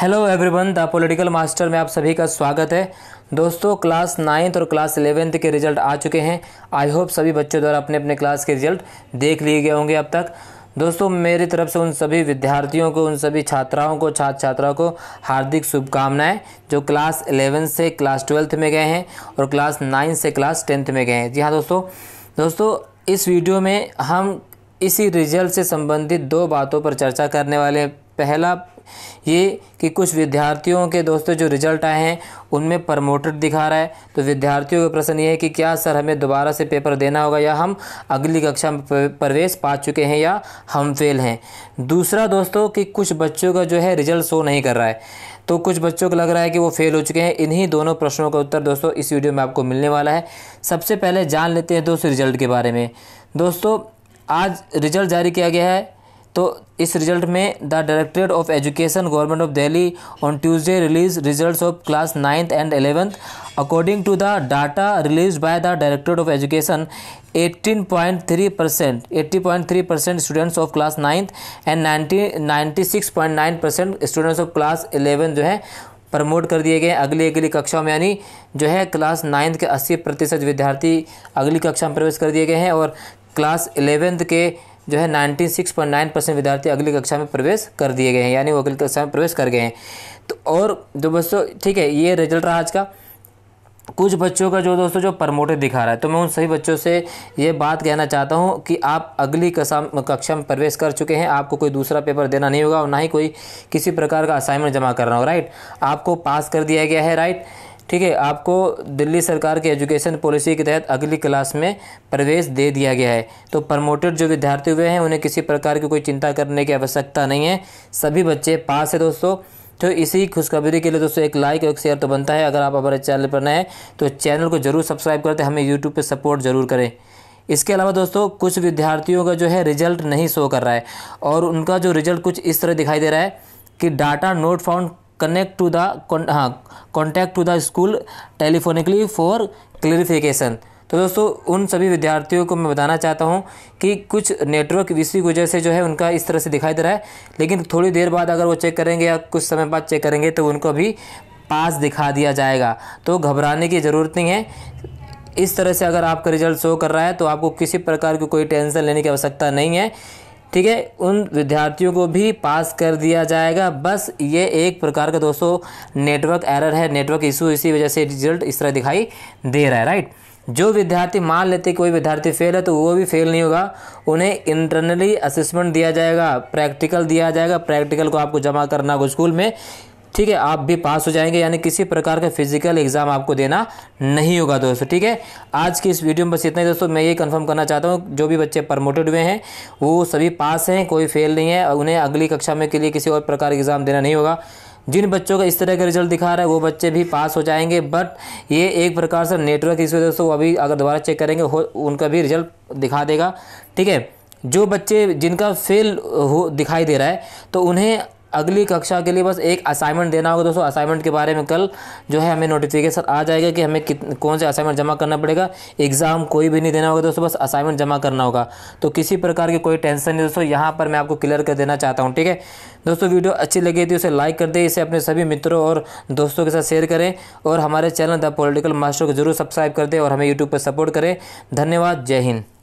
hello everyone the political master में आप सभी का स्वागत है दोस्तों क्लास नाइन्थ और क्लास इलेवेंथ के रिजल्ट आ चुके हैं आई होप सभी बच्चों द्वारा अपने अपने क्लास के रिजल्ट देख लिए गए होंगे अब तक दोस्तों मेरी तरफ से उन सभी विद्यार्थियों को उन सभी छात्राओं को छात्र छात्राओं को हार्दिक शुभकामनाएं जो क्लास इलेवेंथ से क्लास ट्वेल्थ में गए हैं और क्लास नाइन्थ से क्लास टेंथ में गए हैं जी हाँ दोस्तों दोस्तों इस वीडियो में हम इसी रिजल्ट से संबंधित दो बातों पर चर्चा करने वाले हैं पहला ये कि कुछ विद्यार्थियों के दोस्तों जो रिजल्ट आए हैं उनमें प्रमोटेड दिखा रहा है तो विद्यार्थियों का प्रश्न ये है कि क्या सर हमें दोबारा से पेपर देना होगा या हम अगली कक्षा में प्रवेश पा चुके हैं या हम फेल हैं दूसरा दोस्तों कि कुछ बच्चों का जो है रिजल्ट शो नहीं कर रहा है तो कुछ बच्चों को लग रहा है कि वो फेल हो चुके हैं इन्हीं दोनों प्रश्नों का उत्तर दोस्तों इस वीडियो में आपको मिलने वाला है सबसे पहले जान लेते हैं दोस्तों रिजल्ट के बारे में दोस्तों आज रिजल्ट जारी किया गया है तो इस रिजल्ट में the directorate of education government of Delhi on Tuesday release results of class ninth and eleventh according to the data release by the directorate of education 18.3 percent three percent students of class ninth and ninety percent students of class eleven जो है promote कर दिए गए अगली अगली कक्षाओं में यानी जो है क्लास नाइन्थ के अस्सी प्रतिशत विद्यार्थी अगली कक्षा में प्रवेश कर दिए गए हैं और क्लास एलेवेंथ के जो है ninety six point nine percent विद्यार्थी अगली कक्षा में प्रवेश कर दिए गए हैं यानी वो अगली कक्षा में प्रवेश कर गए हैं तो और जो बच्चों ठीक है ये रिजल्ट रहा आज का कुछ बच्चों का जो दोस्तों जो प्रमोटेड दिखा रहा है तो मैं उन सभी बच्चों से ये बात कहना चाहता हूँ कि आप अगली कक्षा कक्षा में प्रवेश कर चुके हैं आपको कोई दूसरा पेपर देना नहीं होगा और ना ही कोई किसी प्रकार का असाइनमेंट जमा करना हो राइट आपको पास कर दिया गया है राइट ठीक है आपको दिल्ली सरकार की एजुकेशन पॉलिसी के तहत अगली क्लास में प्रवेश दे दिया गया है तो प्रमोटेड जो विद्यार्थी हुए हैं उन्हें किसी प्रकार की कोई चिंता करने की आवश्यकता नहीं है सभी बच्चे पास है दोस्तों तो इसी खुशखबरी के लिए दोस्तों एक लाइक और एक शेयर तो बनता है अगर आप हमारे चैनल पर नए हैं तो चैनल को जरूर सब्सक्राइब करते हमें यूट्यूब पर सपोर्ट ज़रूर करें इसके अलावा दोस्तों कुछ विद्यार्थियों का जो है रिजल्ट नहीं शो कर रहा है और उनका जो रिजल्ट कुछ इस तरह दिखाई दे रहा है कि data not found connect to the हाँ contact to the school telephonically for clarification तो दोस्तों उन सभी विद्यार्थियों को मैं बताना चाहता हूँ कि कुछ नेटवर्क इसी वजह से जो है उनका इस तरह से दिखाई दे रहा है लेकिन थोड़ी देर बाद अगर वो चेक करेंगे या कुछ समय बाद चेक करेंगे तो उनको अभी पास दिखा दिया जाएगा तो घबराने की ज़रूरत नहीं है इस तरह से अगर आपका रिजल्ट शो कर रहा है तो आपको किसी प्रकार की कोई टेंशन लेने की आवश्यकता नहीं है ठीक है उन विद्यार्थियों को भी पास कर दिया जाएगा बस ये एक प्रकार का दोस्तों नेटवर्क एरर है नेटवर्क इशू इसी वजह से रिजल्ट इस तरह दिखाई दे रहा है राइट जो विद्यार्थी मान लेते कोई विद्यार्थी फेल है तो वो भी फेल नहीं होगा उन्हें इंटरनली असेसमेंट दिया जाएगा प्रैक्टिकल दिया जाएगा प्रैक्टिकल को आपको जमा करना होगा स्कूल में ठीक है आप भी पास हो जाएंगे यानी किसी प्रकार का फिजिकल एग्जाम आपको देना नहीं होगा दोस्तों ठीक है आज की इस वीडियो में बस इतना ही दोस्तों मैं ये कंफर्म करना चाहता हूँ जो भी बच्चे प्रमोटेड हुए हैं वो सभी पास हैं कोई फेल नहीं है उन्हें अगली कक्षा में के लिए किसी और प्रकार का एग्ज़ाम देना नहीं होगा जिन बच्चों का इस तरह का रिजल्ट दिखा रहा है वो बच्चे भी पास हो जाएंगे बट ये एक प्रकार से नेटवर्क इस वजह से वो अभी अगर दोबारा चेक करेंगे हो उनका भी रिजल्ट दिखा देगा ठीक है जो बच्चे जिनका फेल हो दिखाई दे रहा है तो उन्हें अगली कक्षा के लिए बस एक असाइनमेंट देना होगा दोस्तों असाइनमेंट के बारे में कल जो है हमें नोटिफिकेशन आ जाएगा कि हमें कित कौन से असाइनमेंट जमा करना पड़ेगा एग्ज़ाम कोई भी नहीं देना होगा दोस्तों बस असाइनमेंट जमा करना होगा तो किसी प्रकार की कोई टेंशन नहीं दोस्तों यहाँ पर मैं आपको क्लियर कर देना चाहता हूँ ठीक है दोस्तों वीडियो अच्छी लगी थी उसे लाइक कर दें इसे अपने सभी मित्रों और दोस्तों के साथ शेयर करें और हमारे चैनल द पोलिटिकल मास्टर को जरूर सब्सक्राइब कर दें और हमें यूट्यूब पर सपोर्ट करें धन्यवाद जय हिंद